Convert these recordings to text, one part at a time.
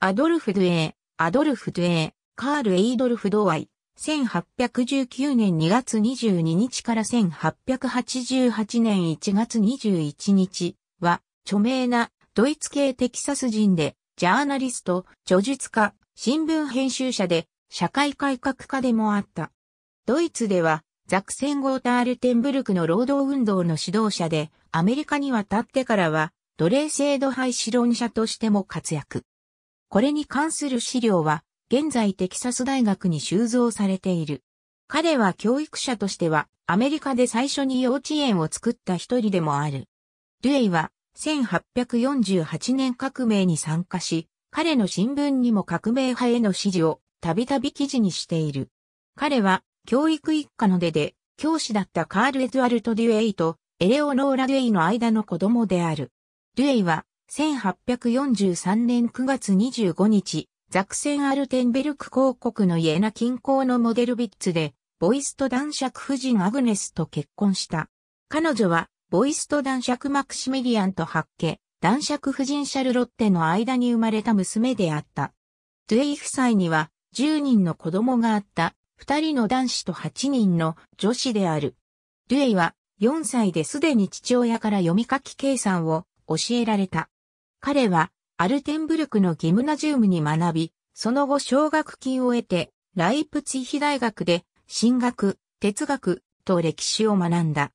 アドルフ・ドゥエー、アドルフ・ドゥエー、カール・エイドルフ・ドワイ、1819年2月22日から1888年1月21日は、著名なドイツ系テキサス人で、ジャーナリスト、著述家、新聞編集者で、社会改革家でもあった。ドイツでは、ザクセンゴータールテンブルクの労働運動の指導者で、アメリカに渡ってからは、奴隷制度廃止論者としても活躍。これに関する資料は、現在テキサス大学に収蔵されている。彼は教育者としては、アメリカで最初に幼稚園を作った一人でもある。デュエイは、1848年革命に参加し、彼の新聞にも革命派への支持をたびたび記事にしている。彼は教育一家の出で教師だったカール・エドワルト・デュエイとエレオノーラ・デュエイの間の子供である。デュエイは1843年9月25日、ザクセン・アルテンベルク公国のイエナ近郊のモデルビッツで、ボイスト男爵夫人アグネスと結婚した。彼女は、ボイスト男爵マクシミリアンと発見。男爵夫人シャルロッテの間に生まれた娘であった。デゥエイ夫妻には、10人の子供があった、2人の男子と8人の女子である。デゥエイは、4歳ですでに父親から読み書き計算を教えられた。彼はアルテンブルクのギムナジウムに学び、その後奨学金を得て、ライプツィヒ大学で神学、哲学と歴史を学んだ。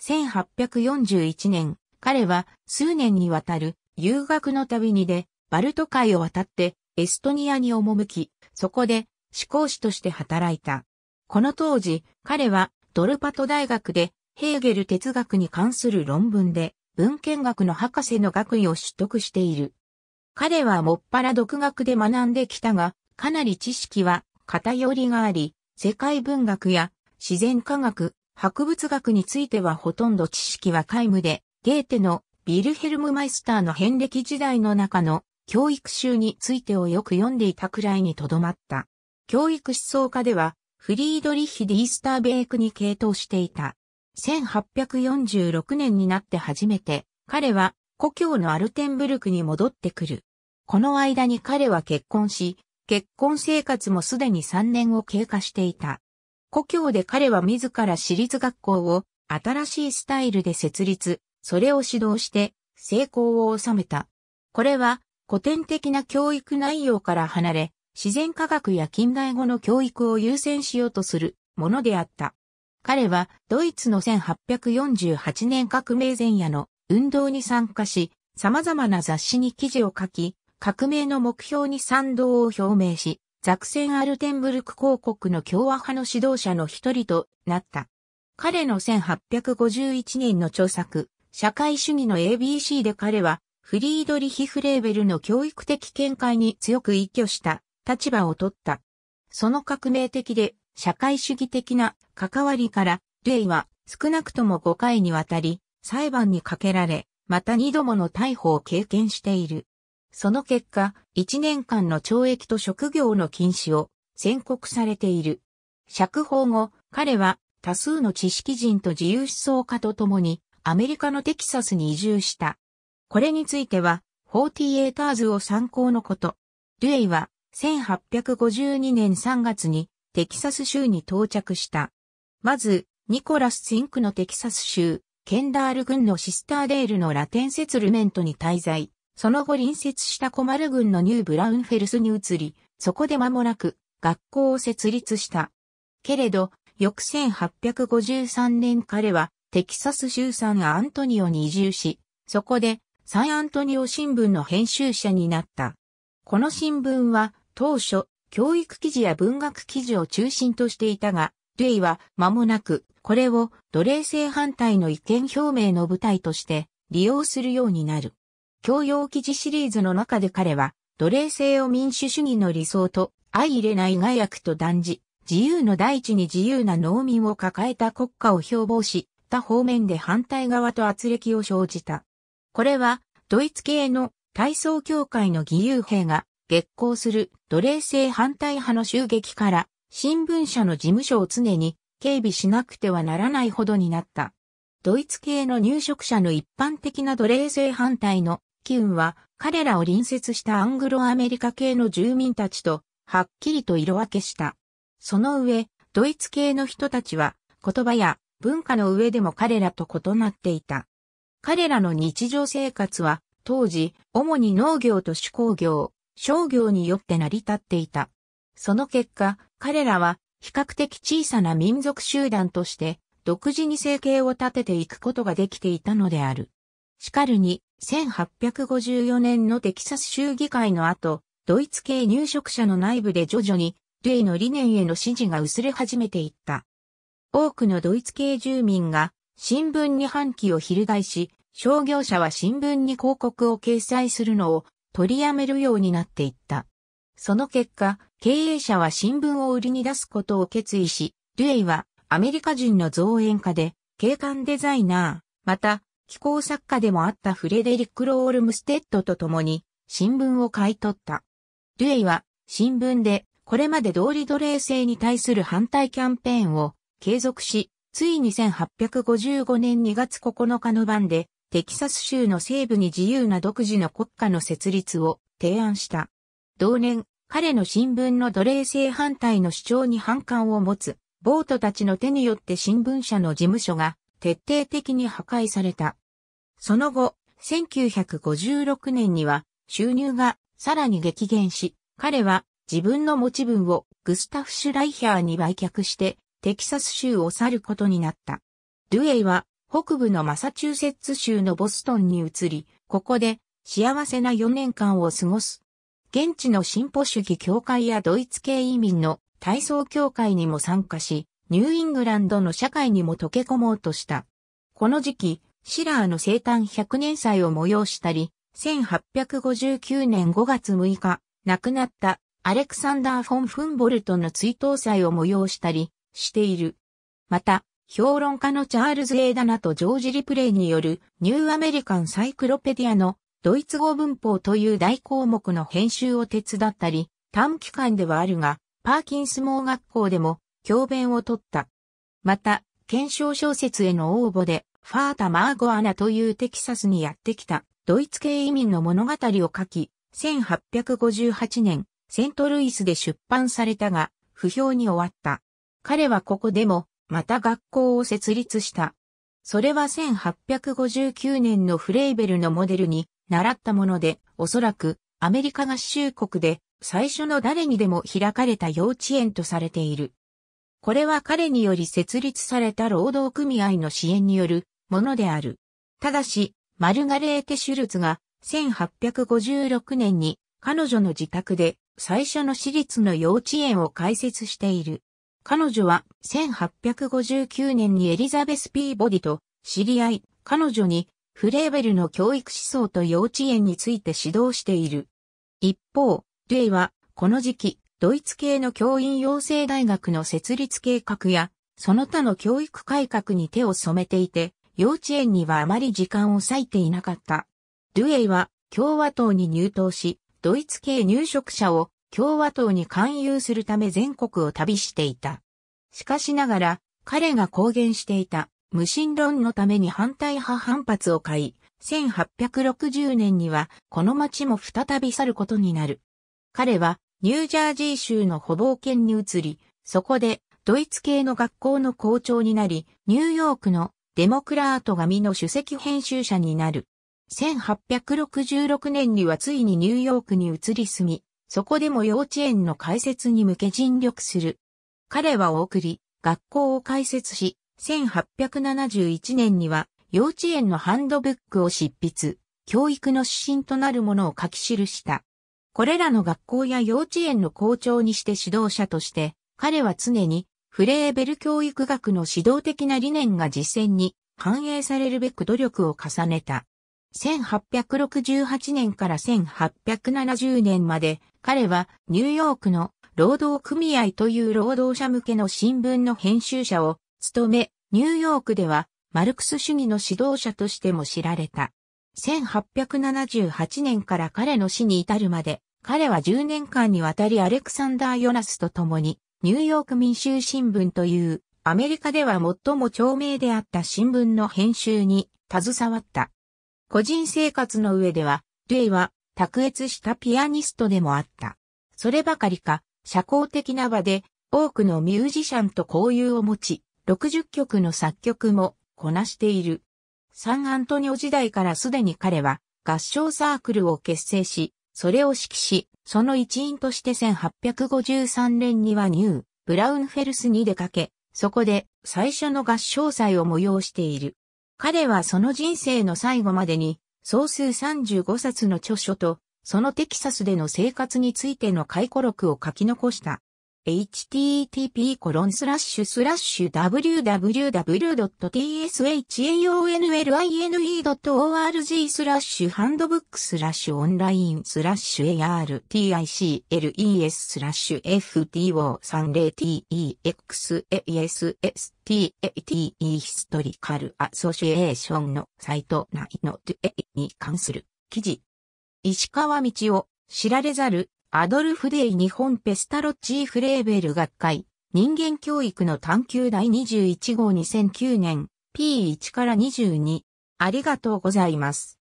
1841年、彼は数年にわたる遊学の旅にで、バルト海を渡ってエストニアに赴き、そこで思考師として働いた。この当時、彼はドルパト大学でヘーゲル哲学に関する論文で文献学の博士の学位を取得している。彼はもっぱら独学で学んできたが、かなり知識は偏りがあり、世界文学や自然科学、博物学についてはほとんど知識は皆無で、ゲーテのビルヘルムマイスターの遍歴時代の中の教育集についてをよく読んでいたくらいにとどまった。教育思想家では、フリードリッヒ・ディースターベイクに傾倒していた。1846年になって初めて、彼は故郷のアルテンブルクに戻ってくる。この間に彼は結婚し、結婚生活もすでに3年を経過していた。故郷で彼は自ら私立学校を新しいスタイルで設立、それを指導して成功を収めた。これは古典的な教育内容から離れ、自然科学や近代語の教育を優先しようとするものであった。彼はドイツの1848年革命前夜の運動に参加し、様々な雑誌に記事を書き、革命の目標に賛同を表明し、ザクセン・アルテンブルク公国の共和派の指導者の一人となった。彼の1851年の著作、社会主義の ABC で彼は、フリードリヒ・フレーベルの教育的見解に強く依拠した立場を取った。その革命的で社会主義的な関わりから、レイは少なくとも5回にわたり裁判にかけられ、また2度もの逮捕を経験している。その結果、1年間の懲役と職業の禁止を宣告されている。釈放後、彼は多数の知識人と自由思想家と共にアメリカのテキサスに移住した。これについては、48ターズを参考のこと。ルエイは1852年3月にテキサス州に到着した。まず、ニコラス・ツインクのテキサス州、ケンダール軍のシスターデールのラテンセツルメントに滞在、その後隣接したコマル軍のニューブラウンフェルスに移り、そこで間もなく学校を設立した。けれど、翌1853年彼はテキサス州サンアントニオに移住し、そこでサンアントニオ新聞の編集者になった。この新聞は当初教育記事や文学記事を中心としていたが、ルイは間もなくこれを奴隷制反対の意見表明の舞台として利用するようになる。教養記事シリーズの中で彼は奴隷制を民主主義の理想と相入れない害悪と断じ、自由の大地に自由な農民を抱えた国家を標榜し、他方面で反対側と圧力を生じた。これはドイツ系の体操協会の義勇兵が激行する奴隷制反対派の襲撃から、新聞社の事務所を常に警備しなくてはならないほどになった。ドイツ系の入植者の一般的な奴隷制反対の機運は、彼らを隣接したアングロアメリカ系の住民たちと、はっきりと色分けした。その上、ドイツ系の人たちは、言葉や文化の上でも彼らと異なっていた。彼らの日常生活は、当時、主に農業と手工業、商業によって成り立っていた。その結果、彼らは比較的小さな民族集団として独自に生計を立てていくことができていたのである。しかるに、1854年のテキサス州議会の後、ドイツ系入植者の内部で徐々に、デュエの理念への支持が薄れ始めていった。多くのドイツ系住民が新聞に反旗を翻し、商業者は新聞に広告を掲載するのを取りやめるようになっていった。その結果、経営者は新聞を売りに出すことを決意し、デュエイはアメリカ人の造園家で、景観デザイナー、また、気候作家でもあったフレデリック・ロールムステッドと共に、新聞を買い取った。デュエイは、新聞で、これまで通り奴隷制に対する反対キャンペーンを継続し、ついに1855年2月9日の晩で、テキサス州の西部に自由な独自の国家の設立を提案した。同年、彼の新聞の奴隷制反対の主張に反感を持つ、ボートたちの手によって新聞社の事務所が徹底的に破壊された。その後、1956年には収入がさらに激減し、彼は自分の持ち分をグスタフ・シュライヒャーに売却してテキサス州を去ることになった。ドゥエイは北部のマサチューセッツ州のボストンに移り、ここで幸せな4年間を過ごす。現地の進歩主義協会やドイツ系移民の体操協会にも参加し、ニューイングランドの社会にも溶け込もうとした。この時期、シラーの生誕100年祭を催したり、1859年5月6日、亡くなったアレクサンダー・フォン・フンボルトの追悼祭を催したりしている。また、評論家のチャールズ・エーダナとジョージ・リプレイによるニューアメリカン・サイクロペディアのドイツ語文法という大項目の編集を手伝ったり、短期間ではあるが、パーキンス盲学校でも教鞭を取った。また、検証小説への応募で、ファータ・マーゴアナというテキサスにやってきたドイツ系移民の物語を書き、1858年、セントルイスで出版されたが、不評に終わった。彼はここでもまた学校を設立した。それは1859年のフレイベルのモデルに習ったもので、おそらくアメリカ合衆国で最初の誰にでも開かれた幼稚園とされている。これは彼により設立された労働組合の支援によるものである。ただし、マルガレーテ・シュルツが1856年に彼女の自宅で最初の私立の幼稚園を開設している。彼女は1859年にエリザベス・ピーボディと知り合い、彼女にフレーベルの教育思想と幼稚園について指導している。一方、ルエはこの時期、ドイツ系の教員養成大学の設立計画や、その他の教育改革に手を染めていて、幼稚園にはあまり時間を割いていなかった。ルエイは共和党に入党し、ドイツ系入植者を共和党に勧誘するため全国を旅していた。しかしながら、彼が公言していた無神論のために反対派反発を買い、1860年にはこの町も再び去ることになる。彼はニュージャージー州の保防圏に移り、そこでドイツ系の学校の校長になり、ニューヨークのデモクラート紙の主席編集者になる。1866年にはついにニューヨークに移り住み、そこでも幼稚園の開設に向け尽力する。彼はお送り、学校を開設し、1871年には幼稚園のハンドブックを執筆、教育の指針となるものを書き記した。これらの学校や幼稚園の校長にして指導者として、彼は常にフレーベル教育学の指導的な理念が実践に反映されるべく努力を重ねた。1868年から1870年まで、彼はニューヨークの労働組合という労働者向けの新聞の編集者を務め、ニューヨークではマルクス主義の指導者としても知られた。1878年から彼の死に至るまで、彼は10年間にわたりアレクサンダー・ヨナスと共に、ニューヨーク民衆新聞という、アメリカでは最も著名であった新聞の編集に携わった。個人生活の上では、ルイは卓越したピアニストでもあった。そればかりか、社交的な場で多くのミュージシャンと交友を持ち、60曲の作曲もこなしている。サンアントニオ時代からすでに彼は合唱サークルを結成し、それを指揮し、その一員として1853年にはニュー、ブラウンフェルスに出かけ、そこで最初の合唱祭を催している。彼はその人生の最後までに、総数35冊の著書と、そのテキサスでの生活についての回顧録を書き残した。http://www.tshaonline.org スラッシュハンドブックスラッシュオンラインスラッシュ articles スラッシュ fto30texasst ヒストリカルアソシエーションのサイト内の 2A に関する記事。石川道を知られざるアドルフ・デイ日本ペスタロッチー・フレーベル学会人間教育の探求第21号2009年 P1 から22ありがとうございます。